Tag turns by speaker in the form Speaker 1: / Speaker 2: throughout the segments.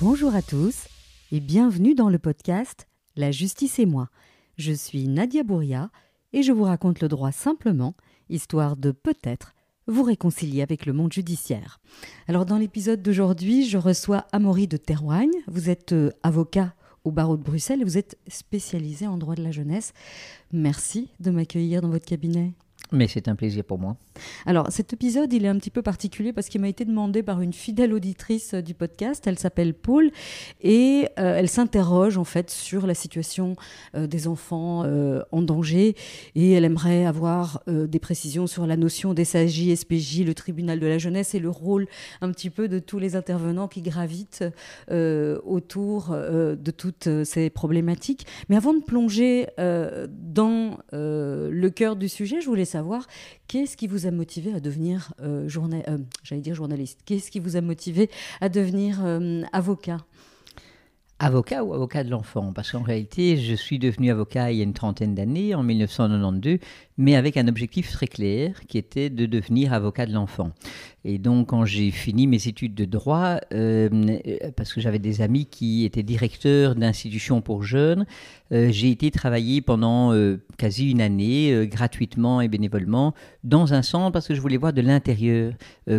Speaker 1: Bonjour à tous et bienvenue dans le podcast La justice et moi. Je suis Nadia Bouria et je vous raconte le droit simplement, histoire de peut-être vous réconcilier avec le monde judiciaire. Alors dans l'épisode d'aujourd'hui, je reçois Amaury de Terroigne. Vous êtes euh, avocat au barreau de Bruxelles et vous êtes spécialisé en droit de la jeunesse. Merci de m'accueillir dans votre cabinet.
Speaker 2: Mais c'est un plaisir pour moi.
Speaker 1: Alors cet épisode, il est un petit peu particulier parce qu'il m'a été demandé par une fidèle auditrice euh, du podcast. Elle s'appelle Paul et euh, elle s'interroge en fait sur la situation euh, des enfants en danger et elle aimerait avoir des précisions sur la notion des SAJ, SPJ, le tribunal de la jeunesse et le rôle un petit peu de tous les intervenants qui gravitent autour de toutes ces problématiques. Mais avant de plonger dans le cœur du sujet, je voulais savoir qu'est-ce qui vous a motivé à devenir euh, euh, j'allais dire journaliste, qu'est-ce qui vous a motivé à devenir euh, avocat
Speaker 2: Avocat ou avocat de l'enfant Parce qu'en réalité, je suis devenu avocat il y a une trentaine d'années, en 1992, mais avec un objectif très clair qui était de devenir avocat de l'enfant. Et donc, quand j'ai fini mes études de droit, euh, euh, parce que j'avais des amis qui étaient directeurs d'institutions pour jeunes, euh, j'ai été travailler pendant quasi une année, gratuitement et bénévolement, dans un centre parce que je voulais voir de l'intérieur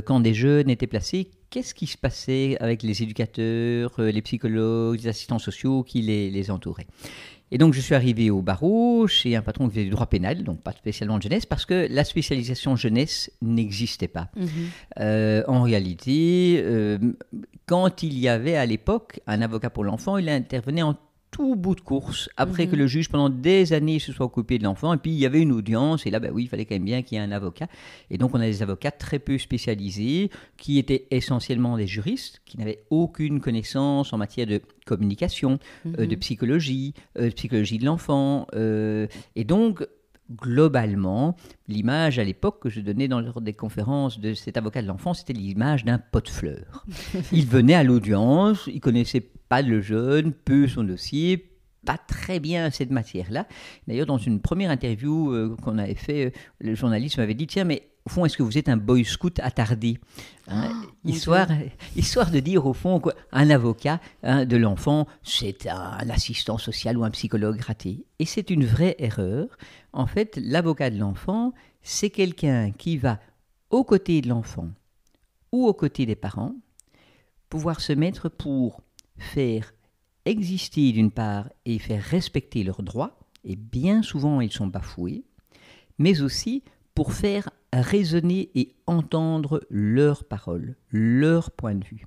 Speaker 2: quand des jeunes étaient placés Qu'est-ce qui se passait avec les éducateurs, euh, les psychologues, les assistants sociaux qui les, entouraient et donc je suis arrivé au barreau chez un patron qui faisait du droit pénal, donc pas spécialement de jeunesse, parce que la spécialisation jeunesse n'existait pas. Mhm. Euh, en réalité, euh, quand il y avait à l'époque un avocat pour l'enfant, il intervenait en tout bout de course, après que mhm. le juge, pendant des années, se soit occupé de l'enfant. Et puis, il y avait une audience, et là, ben oui, il fallait quand même bien qu'il y ait un avocat. Et donc, on a des avocats très peu spécialisés, qui étaient essentiellement des juristes, qui n'avaient aucune connaissance en matière de communication, euh, de mhm. psychologie, euh, de psychologie de l'enfant. Euh, et donc, globalement, l'image à l'époque que je donnais dans des conférences de cet avocat de l'enfant, c'était l'image d'un pot de fleurs. il venait à l'audience, il connaissait pas le jeune, peu son dossier, pas très bien cette matière-là. D'ailleurs, dans une première interview euh, qu'on avait fait, euh, le journaliste m'avait dit, tiens, mais au fond, est-ce que vous êtes un boy scout attardé hein? ah, histoire, histoire de dire, au fond, qu'un avocat hein, de l'enfant, c'est un assistant social ou un psychologue raté. Et c'est une vraie erreur. En fait, l'avocat de l'enfant, c'est quelqu'un qui va aux côtés de l'enfant ou aux côtés des parents pouvoir se mettre pour faire exister d'une part et faire respecter leurs droits, et bien souvent ils sont bafoués, mais aussi pour faire raisonner et entendre leurs paroles, leur point de vue.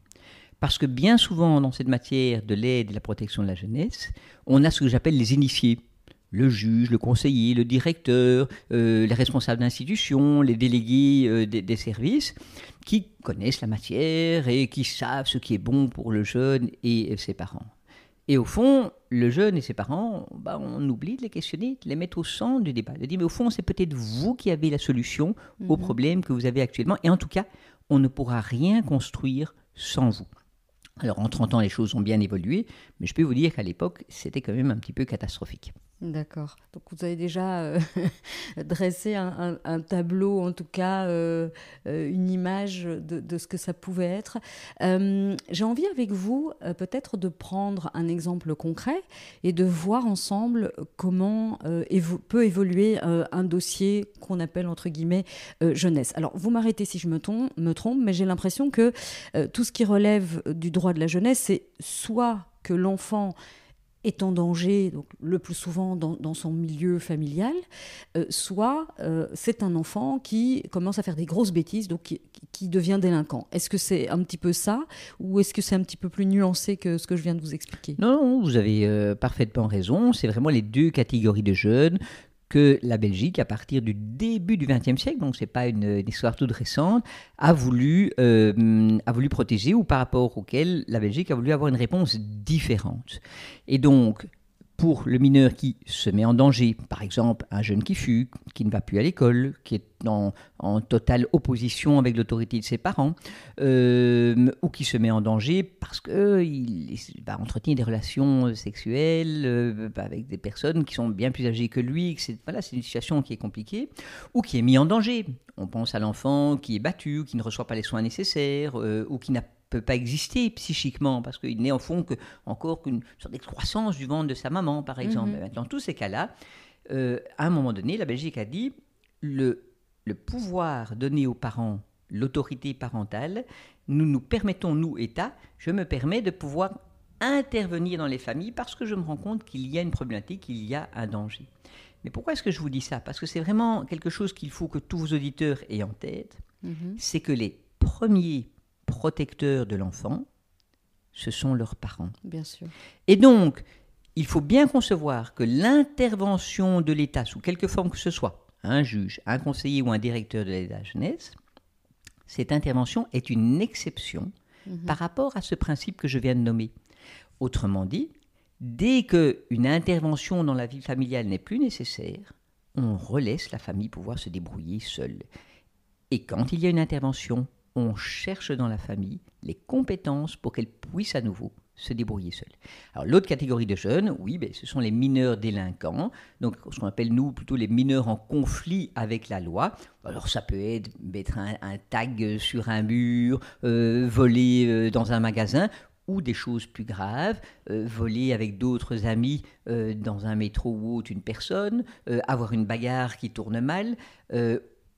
Speaker 2: Parce que bien souvent, dans cette matière de l'aide et de la protection de la jeunesse, on a ce que j'appelle les initiés. Le juge, le conseiller, le directeur, euh, les responsables d'institutions, les délégués euh, des services, qui connaissent la matière et qui savent ce qui est bon pour le jeune et ses parents. Et au fond, le jeune et ses parents, bah, on oublie de les questionner, de les mettre au centre du débat, de dire mais au fond, c'est peut-être vous qui avez la solution au mhm. problème que vous avez actuellement. Et en tout cas, on ne pourra rien construire sans vous. Alors en 30 ans, les choses ont bien évolué, mais je peux vous dire qu'à l'époque, c'était quand même un petit peu catastrophique.
Speaker 1: D'accord. Donc vous avez déjà euh, dressé un, tableau, en tout cas euh, euh, une image de, ce que ça pouvait être. J'ai envie avec vous peut-être de prendre un exemple concret et de voir ensemble comment peut évoluer un dossier qu'on appelle entre guillemets jeunesse. Alors vous m'arrêtez si je me trompe, mais j'ai l'impression que tout ce qui relève du droit de la jeunesse, c'est soit que l'enfant est en danger, donc, le plus souvent dans, son milieu familial, euh, soit euh, c'est un enfant qui commence à faire des grosses bêtises, donc qui, devient délinquant. Est-ce que c'est un petit peu ça, ou est-ce que c'est un petit peu plus nuancé que ce que je viens de vous expliquer
Speaker 2: non, vous avez euh, parfaitement raison. C'est vraiment les deux catégories de jeunes que la Belgique, à partir du début du XXe siècle, donc ce n'est pas une, histoire toute récente, a voulu, euh, a voulu protéger ou par rapport auquel la Belgique a voulu avoir une réponse différente. Et donc, pour le mineur qui se met en danger, par exemple un jeune qui fuit, qui ne va plus à l'école, qui est en, totale opposition avec l'autorité de ses parents, euh, ou qui se met en danger parce qu'il va entretenir des relations sexuelles euh, avec des personnes qui sont bien plus âgées que lui, c'est voilà, une situation qui est compliquée, ou qui est mis en danger. On pense à l'enfant qui est battu, qui ne reçoit pas les soins nécessaires, euh, ou qui n'a peut pas exister psychiquement parce qu'il n'est en fond que, encore qu'une sorte d'excroissance du ventre de sa maman, par mhm. exemple. Dans tous ces cas-là, euh, à un moment donné, la Belgique a dit le, le pouvoir donné aux parents, l'autorité parentale, nous nous permettons, nous, État, je me permets de pouvoir intervenir dans les familles parce que je me rends compte qu'il y a une problématique, qu'il y a un danger. Mais pourquoi est-ce que je vous dis ça Parce que c'est vraiment quelque chose qu'il faut que tous vos auditeurs aient en tête, mhm. c'est que les premiers protecteurs de l'enfant, ce sont leurs parents. Bien sûr. Et donc, il faut bien concevoir que l'intervention de l'État, sous quelque forme que ce soit, un juge, un conseiller ou un directeur de la jeunesse, cette intervention est une exception mhm. par rapport à ce principe que je viens de nommer. Autrement dit, dès que une intervention dans la vie familiale n'est plus nécessaire, on relaisse la famille pouvoir se débrouiller seule. Et quand il y a une intervention, on cherche dans la famille les compétences pour qu'elle puisse à nouveau se débrouiller seule. Alors l'autre catégorie de jeunes, oui, ben, ce sont les mineurs délinquants, donc ce qu'on appelle nous plutôt les mineurs en conflit avec la loi. Alors ça peut être mettre un, tag sur un mur, euh, voler euh, dans un magasin ou des choses plus graves, euh, voler avec d'autres amis dans un métro ou autre une personne, avoir une bagarre qui tourne mal,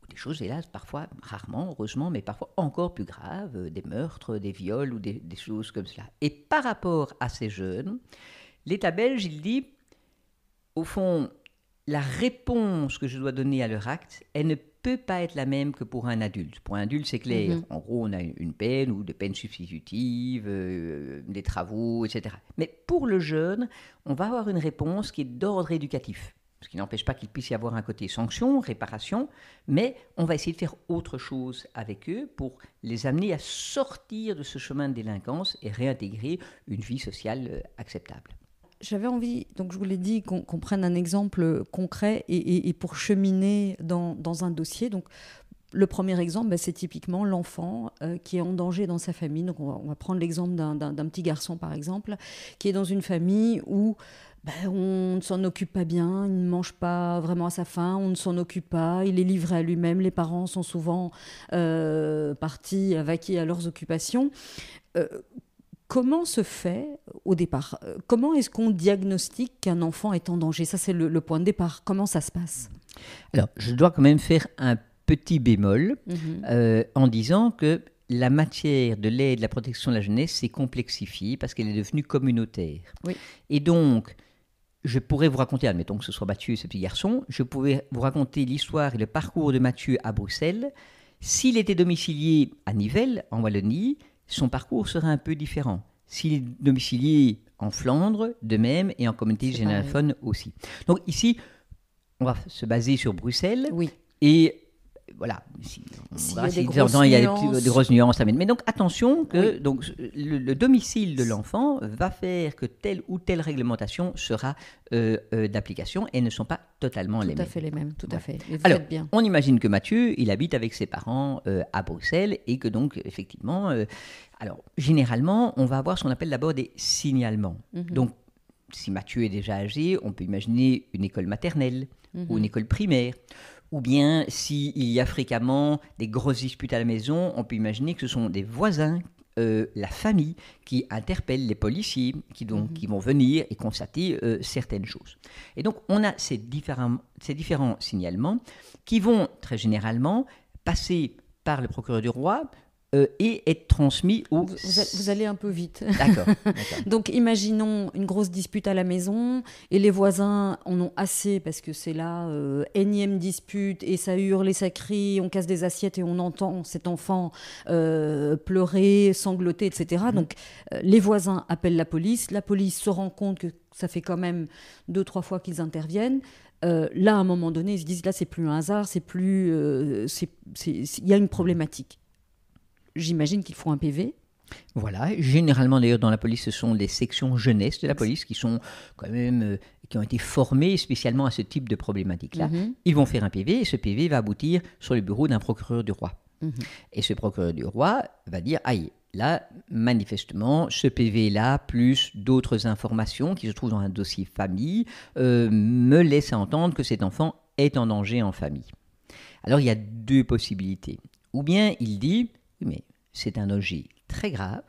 Speaker 2: des choses, hélas, parfois, rarement, heureusement, mais parfois encore plus graves, euh, des meurtres, des viols ou des, choses comme cela. Et par rapport à ces jeunes, l'État belge, il dit, au fond, la réponse que je dois donner à leur acte, elle ne peut pas être la même que pour un adulte. Pour un adulte, c'est clair. Mhm. En gros, on a une peine ou des peines substitutives, euh, des travaux, etc. Mais pour le jeune, on va avoir une réponse qui est d'ordre éducatif. Ce qui n'empêche pas qu'il puisse y avoir un côté sanction, réparation, mais on va essayer de faire autre chose avec eux pour les amener à sortir de ce chemin de délinquance et réintégrer une vie sociale euh, acceptable. J'avais
Speaker 1: envie, donc je vous l'ai dit, qu'on prenne un exemple euh, concret et, pour cheminer dans, un dossier. Donc, le premier exemple, ben, c'est typiquement l'enfant euh, qui est en danger dans sa famille. Donc, on va, on va prendre l'exemple d'un petit garçon, par exemple, qui est dans une famille où ben, on ne s'en occupe pas bien, il ne mange pas vraiment à sa faim, on ne s'en occupe pas, il est livré à lui-même, les parents sont souvent euh, partis, vaqués à leurs occupations. Euh, comment se fait au départ euh, Comment est-ce qu'on diagnostique qu'un enfant est en danger Ça, c'est le, point de départ. Comment ça se passe
Speaker 2: Alors, je dois quand même faire un petit bémol mhm. en disant que la matière de l'aide, de la protection de la jeunesse s'est complexifiée parce qu'elle est devenue communautaire. Et donc, je pourrais vous raconter, admettons que ce soit Mathieu, ce petit garçon, je pourrais vous raconter l'histoire et le parcours de Mathieu à Bruxelles. S'il était domicilié à Nivelles, en Wallonie, son parcours serait un peu différent. S'il est domicilié en Flandre, de même, et en communauté générale aussi. Donc ici, on va se baser sur Bruxelles. Oui. Et voilà, si, il y a des, grosses nuances à mettre. Mais donc attention que donc, le, domicile de l'enfant va faire que telle ou telle réglementation sera euh, euh, d'application et ne sont pas totalement les mêmes. Tout à fait
Speaker 1: les mêmes, tout à fait. Alors, bien. on
Speaker 2: imagine que Mathieu, il habite avec ses parents euh, à Bruxelles et que donc effectivement, alors généralement, on va avoir ce qu'on appelle d'abord des signalements. Mhm. Donc si Mathieu est déjà âgé, on peut imaginer une école maternelle ou mhm. une école primaire ou bien s'il y a fréquemment des grosses disputes à la maison, on peut imaginer que ce sont des voisins euh, la famille qui interpellent les policiers qui, mhm. vont venir et constater euh, certaines choses. Et donc on a ces différents signalements qui vont très généralement passer par le procureur du roi euh, et être transmis au... Vous, allez un peu vite. D'accord.
Speaker 1: Donc imaginons une grosse dispute à la maison et les voisins en ont assez parce que c'est là euh, énième dispute et ça hurle et ça crie, on casse des assiettes et on entend cet enfant euh, pleurer, sangloter, etc. Mhm. Donc les voisins appellent la police, la police se rend compte que ça fait quand même deux, trois fois qu'ils interviennent. là, à un moment donné, ils se disent là, c'est plus un hasard, c'est plus, il y a une problématique j'imagine qu'ils font un PV.
Speaker 2: Voilà, généralement d'ailleurs dans la police, ce sont les sections jeunesse de la police qui sont quand même euh, qui ont été formées spécialement à ce type de problématique-là. Mhm. Ils vont faire un PV et ce PV va aboutir sur le bureau d'un procureur du roi. Mhm. Et ce procureur du roi va dire aïe, là, manifestement, ce PV-là, plus d'autres informations qui se trouvent dans un dossier famille, euh, me laisse entendre que cet enfant est en danger en famille. Alors il y a deux possibilités. Ou bien il dit mais c'est un objet très grave.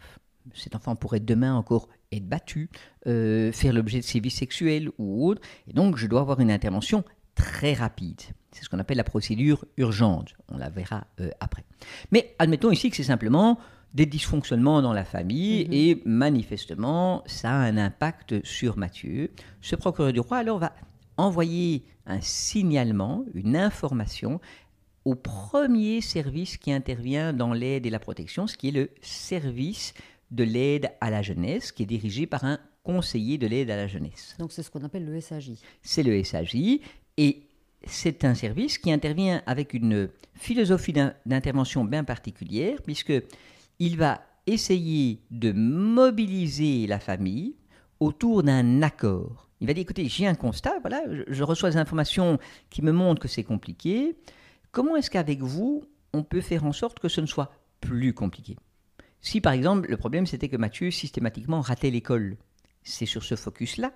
Speaker 2: Cet enfant pourrait demain encore être battu, euh, faire l'objet de sévices sexuels ou autres, Et donc, je dois avoir une intervention très rapide. C'est ce qu'on appelle la procédure urgente. On la verra euh, après. Mais admettons ici que c'est simplement des dysfonctionnements dans la famille mm-hmm. et manifestement, ça a un impact sur Mathieu. Ce procureur du roi, alors, va envoyer un signalement, une information au premier service qui intervient dans l'aide et la protection, ce qui est le service de l'aide à la jeunesse, qui est dirigé par un conseiller de l'aide à la jeunesse. Donc
Speaker 1: c'est ce qu'on appelle le SAJ.
Speaker 2: C'est le SAJ et c'est un service qui intervient avec une philosophie d'intervention bien particulière, puisque il va essayer de mobiliser la famille autour d'un accord. Il va dire, écoutez, j'ai un constat, voilà, je, reçois des informations qui me montrent que c'est compliqué. Comment est-ce qu'avec vous, on peut faire en sorte que ce ne soit plus compliqué Si par exemple, le problème c'était que Mathieu systématiquement ratait l'école, c'est sur ce focus-là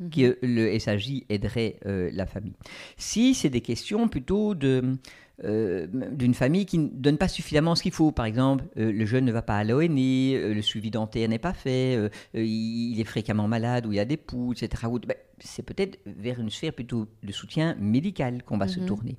Speaker 2: mhm. que le SAJ aiderait euh, la famille. Si c'est des questions plutôt de euh, d'une famille qui ne donne pas suffisamment ce qu'il faut. Par exemple, euh, le jeune ne va pas à l'ONU, e, euh, le suivi dentaire n'est pas fait, il est fréquemment malade ou il a des poux, etc. Ben, c'est peut-être vers une sphère plutôt de soutien médical qu'on va se mhm. tourner.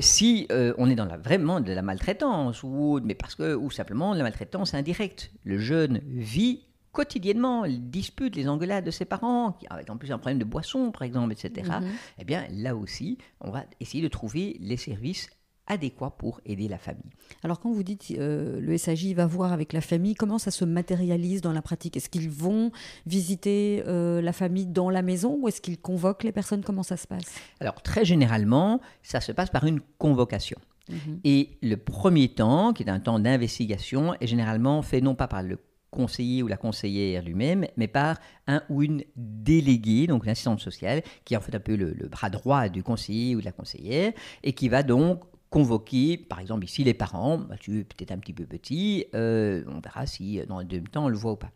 Speaker 2: si on est dans la, vraiment de la maltraitance, ou, mais parce ou simplement la maltraitance indirecte, le jeune vit quotidiennement ils disputes, les engueulades de ses parents, avec en plus un problème de boisson, par exemple, etc., mhm. eh bien, là aussi, on va essayer de trouver les services adéquats pour aider la famille.
Speaker 1: Alors quand vous dites euh, le SAJ va voir avec la famille, comment ça se matérialise dans la pratique Est-ce qu'ils vont visiter euh, la famille dans la maison ou est-ce qu'ils convoquent les personnes Comment ça se passe
Speaker 2: Alors très généralement, ça se passe par une convocation. Mhm. Et le premier temps, qui est un temps d'investigation, est généralement fait non pas par le conseiller ou la conseillère lui-même, mais par un ou une déléguée, donc l'assistante sociale, qui est en fait un peu le, bras droit du conseiller ou de la conseillère, et qui va donc convoquer, par exemple ici les parents, bah, tu peut-être un petit peu petit, euh, on verra si euh, dans le même temps on le voit ou pas.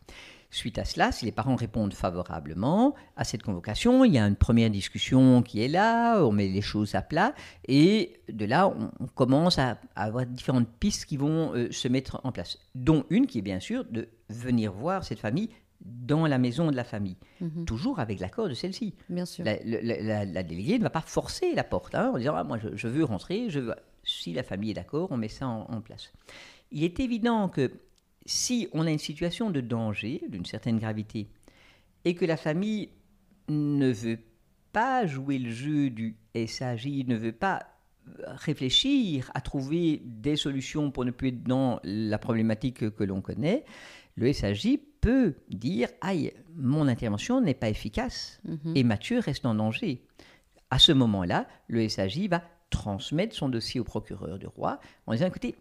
Speaker 2: Suite à cela, si les parents répondent favorablement à cette convocation, il y a une première discussion qui est là, on met les choses à plat, et de là, on, commence à, avoir différentes pistes qui vont euh, se mettre en place, dont une qui est bien sûr de venir voir cette famille dans la maison de la famille, mhm. toujours avec l'accord de celle-ci. Bien sûr. La, déléguée ne va pas forcer la porte hein, en disant ah, moi je, veux rentrer, je veux... Si la famille est d'accord, on met ça en place. Il est évident que si on a une situation de danger d'une certaine gravité et que la famille ne veut pas jouer le jeu du SAJ, ne veut pas euh, réfléchir à trouver des solutions pour ne plus être dans la problématique que l'on connaît, le SAJ peut dire Aïe, mon intervention n'est pas efficace mhm. et Mathieu reste en danger. À ce moment-là, le SAJ va transmettre son dossier au procureur du roi en disant Écoutez,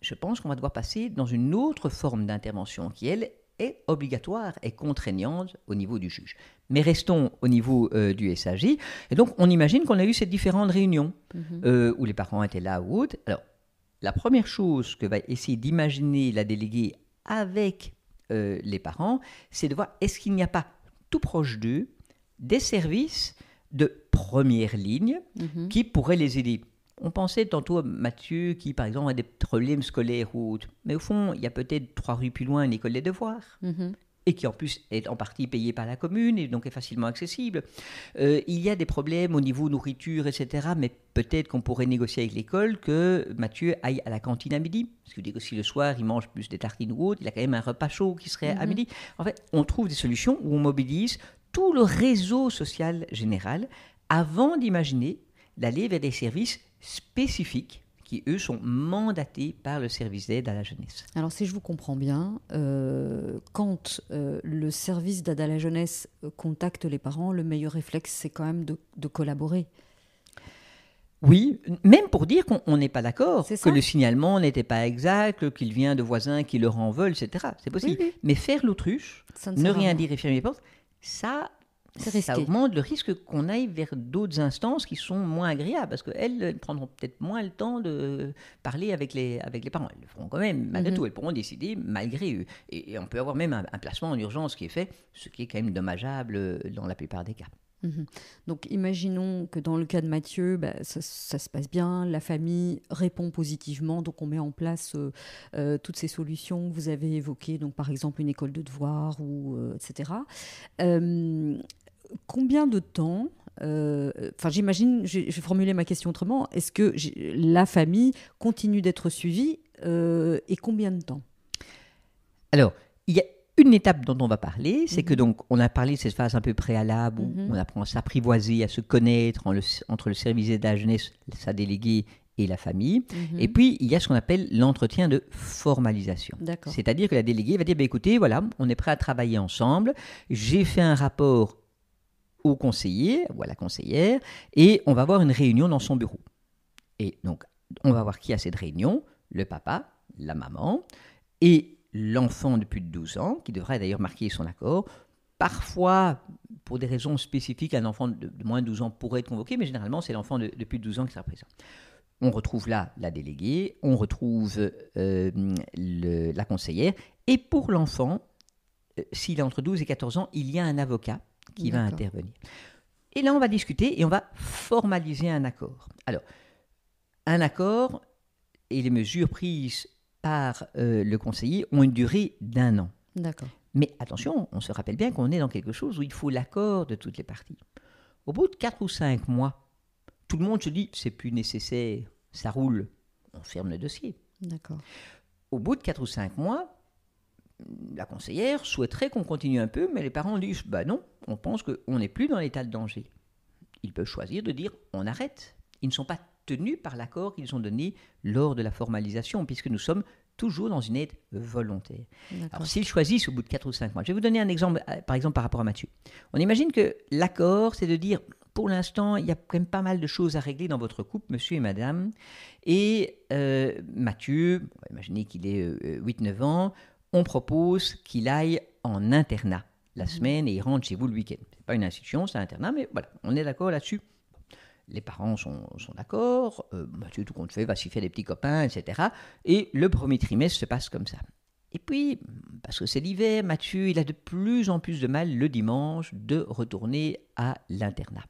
Speaker 2: je pense qu'on va devoir passer dans une autre forme d'intervention qui, elle, est obligatoire et contraignante au niveau du juge. Mais restons au niveau euh, du SAJ. Et donc, on imagine qu'on a eu ces différentes réunions mhm. euh, où les parents étaient là ou autre. Alors, la première chose que va essayer d'imaginer la déléguée avec euh, les parents, c'est de voir est-ce qu'il n'y a pas tout proche d'eux des services de première ligne mhm. qui pourraient les aider. On pensait tantôt à Mathieu qui, par exemple, a des problèmes scolaires ou autres. Mais au fond, il y a peut-être trois rues plus loin une école des devoirs. Mhm. et qui en plus est en partie payée par la commune et donc est facilement accessible. Euh, il y a des problèmes au niveau nourriture, etc. Mais peut-être qu'on pourrait négocier avec l'école que Mathieu aille à la cantine à midi. Parce que si le soir il mange plus des tartines ou autre, il a quand même un repas chaud qui serait à mhm. midi. En fait, on trouve des solutions où on mobilise tout le réseau social général avant d'imaginer d'aller vers des services spécifiques qui, eux, sont mandatés par le service d'aide à la jeunesse.
Speaker 1: Alors, si je vous comprends bien, euh, quand euh, le service d'aide à la jeunesse euh, contacte les parents, le meilleur réflexe, c'est quand même de, collaborer.
Speaker 2: Oui, même pour dire qu'on n'est pas d'accord, que le signalement n'était pas exact, qu'il vient de voisins qui le en etc. C'est possible. Mais faire l'autruche,
Speaker 1: ne, ne rien dire
Speaker 2: et fermer les portes, ça, ça augmente le risque qu'on aille vers d'autres instances qui sont moins agréables, parce qu'elles prendront peut-être moins le temps de parler avec les, avec les parents. Elles le feront quand même, malgré mhm. tout. Elles pourront décider malgré eux. Et, on peut avoir même un placement en urgence qui est fait, ce qui est quand même dommageable euh, dans la plupart des cas.
Speaker 1: Mhm. Donc imaginons que dans le cas de Mathieu, bah, ça, se passe bien, la famille répond positivement, donc on met en place euh, euh, toutes ces solutions que vous avez évoquées, donc par exemple une école de devoir ou, euh, etc. combien de temps Enfin, j'imagine, j'ai formulé ma question autrement. Est-ce que la famille continue d'être suivie et combien de temps
Speaker 2: Alors, il y a une étape dont on va parler, c'est que mhm. donc on a parlé de cette phase un peu préalable où mhm. on apprend à s'apprivoiser, à se connaître entre le service de la jeunesse, sa déléguée et la famille. Mhm. Et puis il y a ce qu'on appelle l'entretien de formalisation. C'est-à-dire que la déléguée va dire bah, écoutez, voilà, on est prêt à travailler ensemble. J'ai fait un rapport au conseiller ou à la conseillère et on va avoir une réunion dans son bureau. Et donc on va voir qui a cette réunion le papa, la maman et l'enfant de plus de 12 ans, qui devra d'ailleurs marquer son accord. Parfois, pour des raisons spécifiques, un enfant de, moins de 12 ans pourrait être convoqué, mais généralement, c'est l'enfant de, plus de 12 ans qui sera présent. On retrouve là la déléguée, on retrouve euh, la conseillère, et pour l'enfant, euh, s'il a entre 12 et 14 ans, il y a un avocat qui va intervenir. Et là, on va discuter et on va formaliser un accord. Alors, un accord et les mesures prises par euh, le conseiller ont une durée d'un an. D'accord. Mais attention, on se rappelle bien qu'on est dans quelque chose où il faut l'accord de toutes les parties. Au bout de 4 ou 5 mois, tout le monde se dit c'est plus nécessaire, ça roule, on ferme le dossier. D'accord. Au bout de 4 ou 5 mois, la conseillère souhaiterait qu'on continue un peu, mais les parents disent bah non, on pense qu'on n'est plus dans l'état de danger. Ils peuvent choisir de dire on arrête. Ils ne sont pas obtenue par l'accord qu'ils ont donné lors de la formalisation, puisque nous sommes toujours dans une aide volontaire. Alors s'ils choisissent au bout de 4 ou 5 mois, je vais vous donner un exemple, euh, par exemple par rapport à Mathieu. On imagine que l'accord, c'est de dire, pour l'instant, il y a quand même pas mal de choses à régler dans votre couple, monsieur et madame. Et euh, Mathieu, imaginez qu'il ait euh, 8-9 ans, on propose qu'il aille en internat la mhm. semaine et il rentre chez vous le week-end. Ce n'est pas une institution, c'est un internat, mais voilà, on est d'accord là-dessus les parents sont, d'accord, euh, Mathieu tout compte fait va s'y faire des petits copains, etc. Et le premier trimestre se passe comme ça. Et puis, parce que c'est l'hiver, Mathieu, il a de plus en plus de mal le dimanche de retourner à l'internat.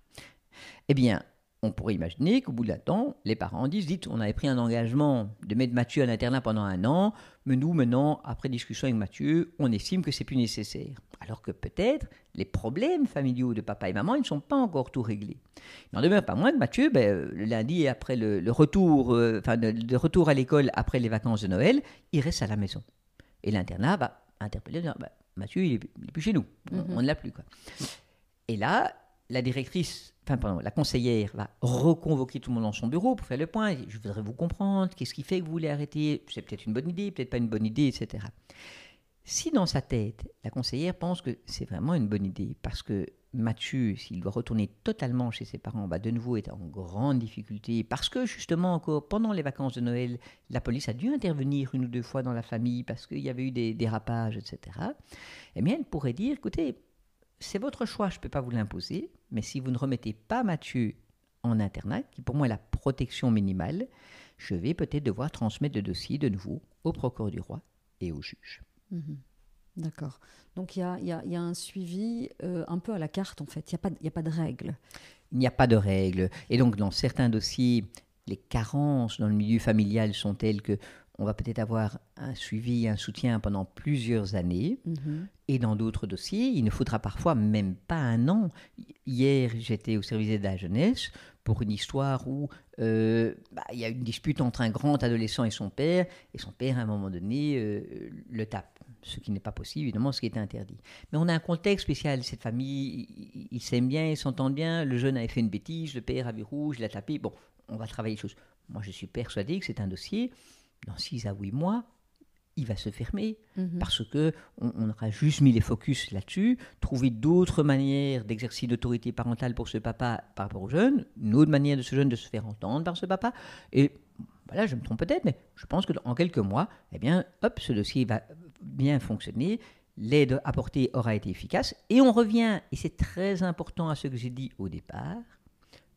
Speaker 2: Eh bien, on pourrait imaginer qu'au bout d'un temps, les parents disent, dites, on avait pris un engagement de mettre Mathieu à l'internat pendant un an, mais nous, maintenant, après discussion avec Mathieu, on estime que c'est plus nécessaire alors que peut-être les problèmes familiaux de papa et maman ne sont pas encore tout réglés. Il n'en demeure pas moins que Mathieu, ben, le lundi après le, retour, euh, retour à l'école après les vacances de Noël, il reste à la maison. Et l'internat va interpeller, bah, Mathieu, il n'est plus chez nous, mhm. on ne l'a plus. Quoi. Et là, la directrice, pardon, la conseillère va reconvoquer tout le monde dans son bureau pour faire le point. Je voudrais vous comprendre, qu'est-ce qui fait que vous voulez arrêter C'est peut-être une bonne idée, peut-être pas une bonne idée, etc. Si dans sa tête, la conseillère pense que c'est vraiment une bonne idée, parce que Mathieu, s'il doit retourner totalement chez ses parents, va bah, de nouveau être en grande difficulté, parce que justement encore pendant les vacances de Noël, la police a dû intervenir une ou deux fois dans la famille, parce qu'il y avait eu des dérapages, etc., eh bien elle pourrait dire, écoutez, c'est votre choix, je ne peux pas vous l'imposer, mais si vous ne remettez pas Mathieu en internat, qui pour moi est la protection minimale, je vais peut-être devoir transmettre le dossier de nouveau au procureur du roi et au juge.
Speaker 1: Mhm. D'accord. Donc il y a, un suivi euh, un peu à la carte en fait. Il n'y a,
Speaker 2: pas de règles. Il n'y a pas de règles. Et donc dans certains dossiers, les carences dans le milieu familial sont telles que on va peut-être avoir un suivi, un soutien pendant plusieurs années. Mhm. Et dans d'autres dossiers, il ne faudra parfois même pas un an. Hier, j'étais au service de la jeunesse pour une histoire où euh, bah, il y a une dispute entre un grand adolescent et son père. Et son père, à un moment donné, euh, le tape ce qui n'est pas possible, évidemment, ce qui est interdit. Mais on a un contexte spécial. Cette famille, ils s'aiment bien, ils s'entendent bien. Le jeune avait fait une bêtise, le père avait rouge, il a tapé. Bon, on va travailler les choses. Moi, je suis persuadé que c'est un dossier. Dans 6 à 8 mois, il va se fermer mhm. parce que on, aura juste mis les focus là-dessus, trouver d'autres manières d'exercer l'autorité parentale pour ce papa par rapport au jeune, une autre manière de ce jeune de se faire entendre par ce papa. Et voilà, je me trompe peut-être, mais je pense que dans, en quelques mois, eh bien, hop, ce dossier va, bien fonctionné, l'aide apportée aura été efficace. Et on revient, et c'est très important à ce que j'ai dit au départ,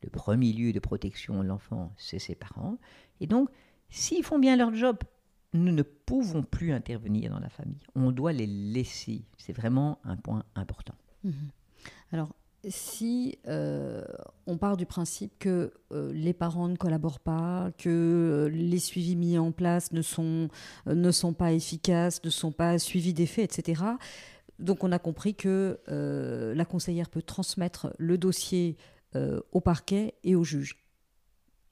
Speaker 2: le premier lieu de protection de l'enfant, c'est ses parents. Et donc, s'ils font bien leur job, nous ne pouvons plus intervenir dans la famille. On doit les laisser. C'est vraiment un point important.
Speaker 1: Mmh Alors, si euh, on part du principe que euh, les parents ne collaborent pas, que euh, les suivis mis en place ne sont, ne sont pas efficaces, ne sont pas suivis des etc. Donc on a compris que la conseillère peut transmettre le dossier au parquet et au juge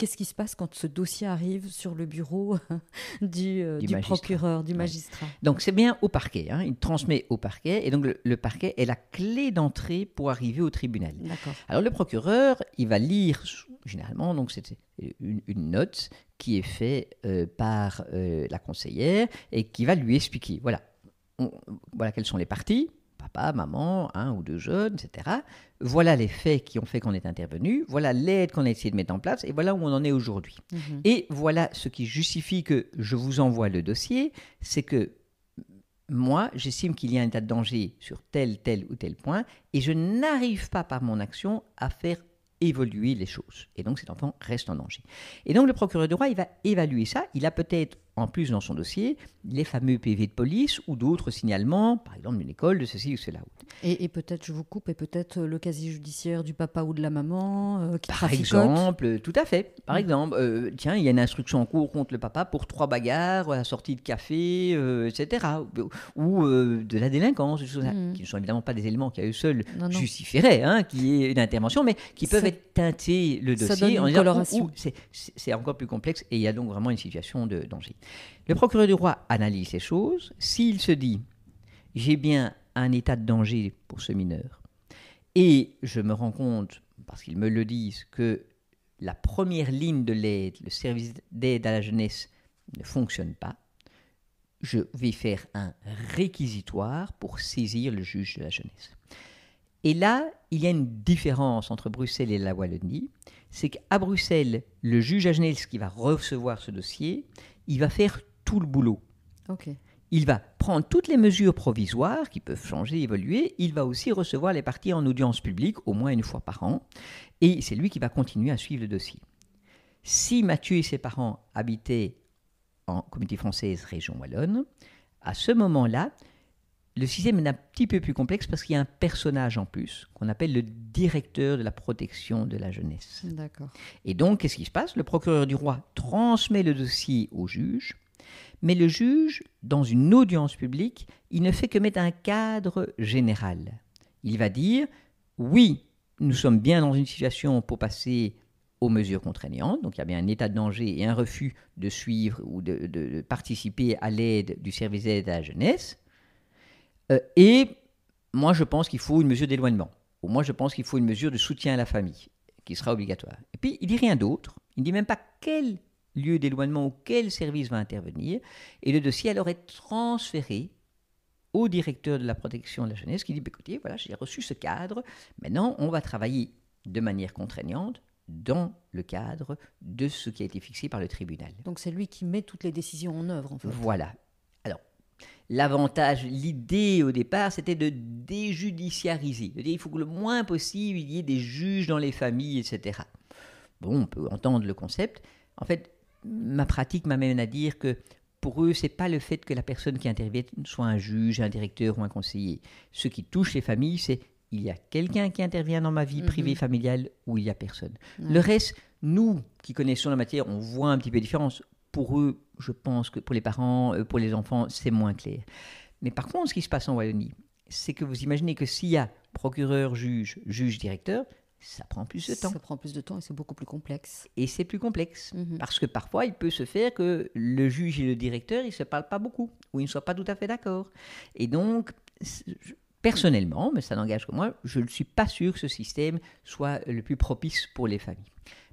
Speaker 1: qu'est-ce qui se passe quand ce dossier arrive sur le bureau du, euh,
Speaker 2: procureur, du magistrat Donc c'est bien au parquet, hein. il transmet au parquet, et donc le, parquet est la clé d'entrée pour arriver au tribunal. Alors le procureur, il va lire, généralement, donc c'était une, note qui est faite euh, par euh, la conseillère et qui va lui expliquer, voilà, voilà quelles sont les parties, papa, maman, un ou deux jeunes, etc. Voilà les faits qui ont fait qu'on est intervenu, voilà l'aide qu'on a essayé de mettre en place, et voilà où on en est aujourd'hui. Mhm. Et voilà ce qui justifie que je vous envoie le dossier, c'est que moi, j'estime qu'il y a un état de danger sur tel, tel ou tel point, et je n'arrive pas par mon action à faire évoluer les choses. Et donc cet enfant reste en danger. Et donc le procureur de droit, il va évaluer ça. Il a peut-être en plus dans son dossier les fameux PV de police ou d'autres signalements, par exemple d'une école, de ceci ou cela.
Speaker 1: Et, peut-être, je vous coupe, et peut-être euh, le casier judiciaire du papa ou de la maman euh, Par exemple,
Speaker 2: tout à fait. Par mm. exemple, euh, tiens, il y a une instruction en cours contre le papa pour trois bagarres, la sortie de café, etc. Ou de la délinquance, mm. qui ne sont évidemment pas des éléments qui à eux seuls justifieraient hein, qui une intervention, mais qui peuvent être teintés le dossier en coloration c'est encore plus complexe et il y a donc vraiment une situation de danger. Le procureur du roi analyse ces choses. S'il se dit j'ai bien un état de danger pour ce mineur et je me rends compte, parce qu'ils me le disent, que la première ligne de l'aide, le service d'aide à la jeunesse, ne fonctionne pas, je vais faire un réquisitoire pour saisir le juge de la jeunesse. Et là, il y a une différence entre Bruxelles et la Wallonie, c'est qu'à Bruxelles, le juge à jeunesse qui va recevoir ce dossier, il va faire tout le boulot. Il va prendre toutes les mesures provisoires qui peuvent changer, évoluer. Il va aussi recevoir les parties en audience publique au moins une fois par an. Et c'est lui qui va continuer à suivre le dossier. Si Mathieu et ses parents habitaient en communauté française région wallonne, à ce moment-là, le système est un petit peu plus complexe parce qu'il y a un personnage en plus qu'on appelle le directeur de la protection de la jeunesse. D'accord. Et donc, qu'est-ce qui se passe Le procureur du roi transmet le dossier au juge, mais le juge, dans une audience publique, il ne fait que mettre un cadre général. Il va dire oui, nous sommes bien dans une situation pour passer aux mesures contraignantes, donc il y a bien un état de danger et un refus de suivre ou de, de participer à l'aide du service d'aide à la jeunesse. Euh, et moi, je pense qu'il faut une mesure d'éloignement. Ou moi, je pense qu'il faut une mesure de soutien à la famille, qui sera obligatoire. Et puis, il dit rien d'autre. Il ne dit même pas quel lieu d'éloignement ou quel service va intervenir. Et le dossier alors est transféré au directeur de la protection de la jeunesse qui dit, bah, écoutez, voilà, j'ai reçu ce cadre, maintenant on va travailler de manière contraignante dans le cadre de ce qui a été fixé par le tribunal.
Speaker 1: Donc c'est lui qui met toutes les décisions en œuvre, en fait. Voilà.
Speaker 2: L'avantage, l'idée au départ, c'était de déjudiciariser, dire il faut que le moins possible il y ait des juges dans les familles, etc. Bon, on peut entendre le concept. En fait, ma pratique m'amène à dire que pour eux, ce n'est pas le fait que la personne qui intervient soit un juge, un directeur ou un conseiller. Ce qui touche les familles, c'est il y a quelqu'un qui intervient dans ma vie mm-hmm. privée, familiale, ou il y a personne. Le reste, nous qui connaissons la matière, on voit un petit peu la différence pour eux, je pense que pour les parents, euh, pour les enfants, c'est moins clair. Mais par contre, ce qui se passe en Wallonie, c'est que vous imaginez que s'il y a procureur, juge, juge, directeur, ça prend plus de temps. Ça prend plus de temps et c'est
Speaker 1: beaucoup plus complexe.
Speaker 2: Et c'est plus complexe. Mhm. Parce que parfois, il peut se faire que le juge et le directeur, ils ne se parlent pas beaucoup ou ils ne soient pas tout à fait d'accord. Et donc, personnellement, mais ça n'engage que moi, je ne suis pas sûr que ce système soit le plus propice pour les familles.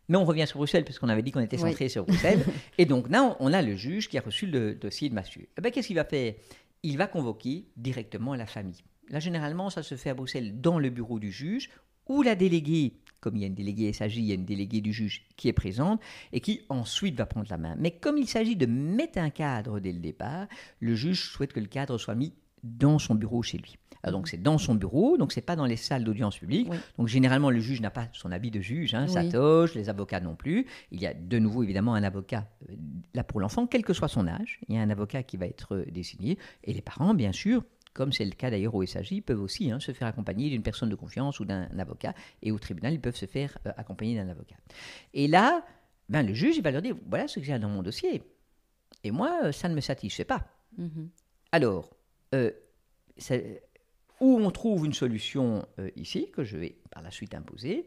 Speaker 2: Mais on revient sur Bruxelles, parce qu'on avait dit qu'on était centré sur Bruxelles. et donc là, on a le juge qui a reçu le dossier de Massieu. Eh ben, qu'est-ce qu'il va faire Il va convoquer directement la famille. Là, généralement, ça se fait à Bruxelles dans le bureau du juge, ou la déléguée, comme il y a une déléguée il y a une déléguée du juge qui est présente et qui ensuite va prendre la main. Mais comme il s'agit de mettre un cadre dès le départ, le juge souhaite que le cadre soit mis dans son bureau chez lui. Ah, donc c'est dans son bureau, donc c'est pas dans les salles d'audience publique. Donc généralement le juge n'a pas son habit de juge, hein, sa toge, les avocats non plus. Il y a de nouveau évidemment un avocat euh, là pour l'enfant, quel que soit son âge, il y a un avocat qui va être euh, désigné et les parents bien sûr. Comme c'est le cas d'ailleurs au SAJ, peuvent aussi hein, se faire accompagner d'une personne de confiance ou d'un avocat. Et au tribunal, ils peuvent se faire euh, accompagner d'un avocat. Et là, ben, le juge, il va leur dire voilà ce que j'ai dans mon dossier. Et moi, ça ne me satisfait pas. Mhm. Alors, euh, où on trouve une solution euh, ici, que je vais par la suite imposer,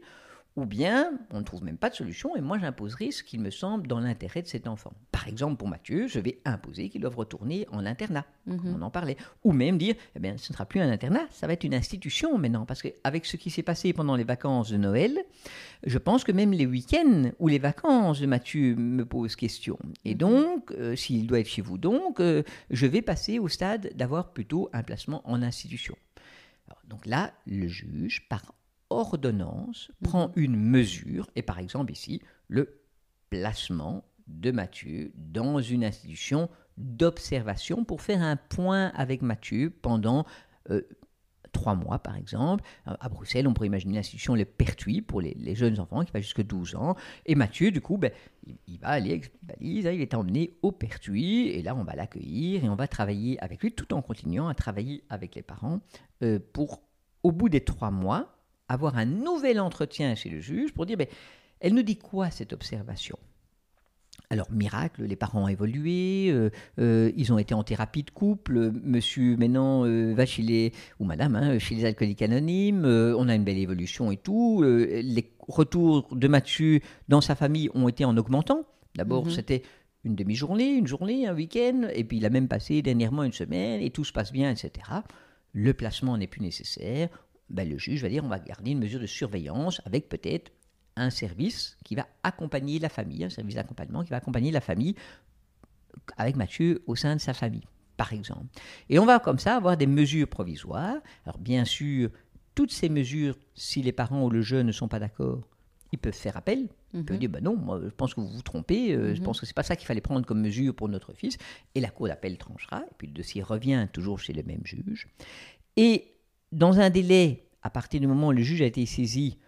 Speaker 2: ou bien, on ne trouve même pas de solution et moi j'imposerai ce qu'il me semble dans l'intérêt de cet enfant. Par exemple, pour Mathieu, je vais imposer qu'il doive retourner en internat, mhm. on en parlait. Ou même dire, eh bien, ce ne sera plus un internat, ça va être une institution maintenant. Parce qu'avec ce qui s'est passé pendant les vacances de Noël, je pense que même les week-ends ou les vacances de Mathieu me posent question. Et mhm. donc, euh, s'il doit être chez vous, donc, euh, je vais passer au stade d'avoir plutôt un placement en institution. donc là, le juge, part ordonnance mhm. prend une mesure, et par exemple ici, le placement de Mathieu dans une institution d'observation pour faire un point avec Mathieu pendant euh, trois mois, par exemple. À Bruxelles, on pourrait imaginer l'institution Le Pertuis pour les, jeunes enfants qui va jusqu'à 12 ans. Et Mathieu, du coup, ben, il, va aller hein, il est emmené au Pertuis, et là, on va l'accueillir et on va travailler avec lui tout en continuant à travailler avec les parents euh, pour, au bout des trois mois, avoir un nouvel entretien chez le juge pour dire, ben, elle nous dit quoi cette observation alors, miracle, les parents ont évolué, euh, euh, ils ont été en thérapie de couple, monsieur maintenant euh, va chez les, ou madame, hein, chez les alcooliques anonymes, on a une belle évolution et tout. les retours de Mathieu dans sa famille ont été en augmentant. D'abord, mhm. c'était une demi-journée, une journée, un week-end, et puis il a même passé dernièrement une semaine, et tout se passe bien, etc. Le placement n'est plus nécessaire, ben, le juge va dire on va garder une mesure de surveillance avec peut-être un service qui va accompagner la famille, un service d'accompagnement qui va accompagner la famille avec Mathieu au sein de sa famille, par exemple. Et on va comme ça avoir des mesures provisoires. Alors bien sûr, toutes ces mesures, si les parents ou le jeune ne sont pas d'accord, ils peuvent faire appel. Ils peuvent mhm. dire, ben non, moi, je pense que vous vous trompez, euh, je mhm. pense que ce n'est pas ça qu'il fallait prendre comme mesure pour notre fils. Et la cour d'appel tranchera, et puis le dossier revient toujours chez le même juge. Et dans un délai, à partir du moment où le juge a été saisi,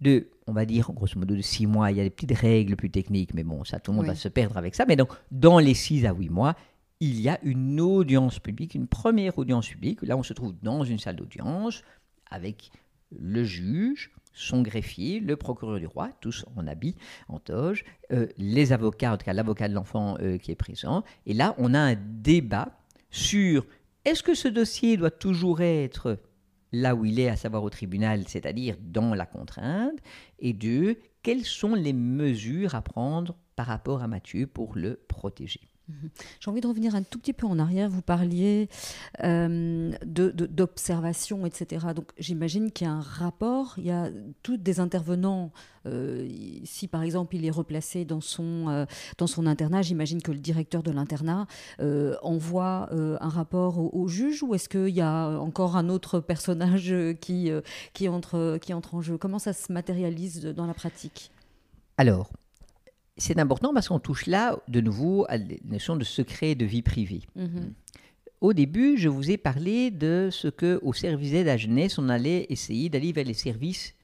Speaker 2: de, on va dire, grosso modo, de six mois, il y a des petites règles plus techniques, mais bon, ça, tout le monde va se perdre avec ça. Mais donc, dans les six à huit mois, il y a une audience publique, une première audience publique. Là, on se trouve dans une salle d'audience avec le juge, son greffier, le procureur du roi, tous en habit, en toge, euh, les avocats, en tout cas l'avocat de l'enfant euh, qui est présent. Et là, on a un débat sur est-ce que ce dossier doit toujours être là où il est, à savoir au tribunal, c'est-à-dire dans la contrainte, et deux, quelles sont les mesures à prendre par rapport à Mathieu pour le protéger.
Speaker 1: J'ai envie de revenir un tout petit peu en arrière. Vous parliez euh, d'observation, etc. Donc j'imagine qu'il y a un rapport. Il y a tous des intervenants. Euh, si par exemple il est replacé dans son, euh, dans son internat, j'imagine que le directeur de l'internat envoie un rapport au, juge ou est-ce qu'il y a encore un autre personnage qui, qui, entre, qui entre en jeu Comment ça se matérialise dans la pratique
Speaker 2: Alors, c'est important parce qu'on touche là, de nouveau, à la notion de secret de vie privée. Mhm. Mm. Au début, je vous ai parlé de ce que, au service d'aide à jeunesse, on allait essayer d'aller vers les services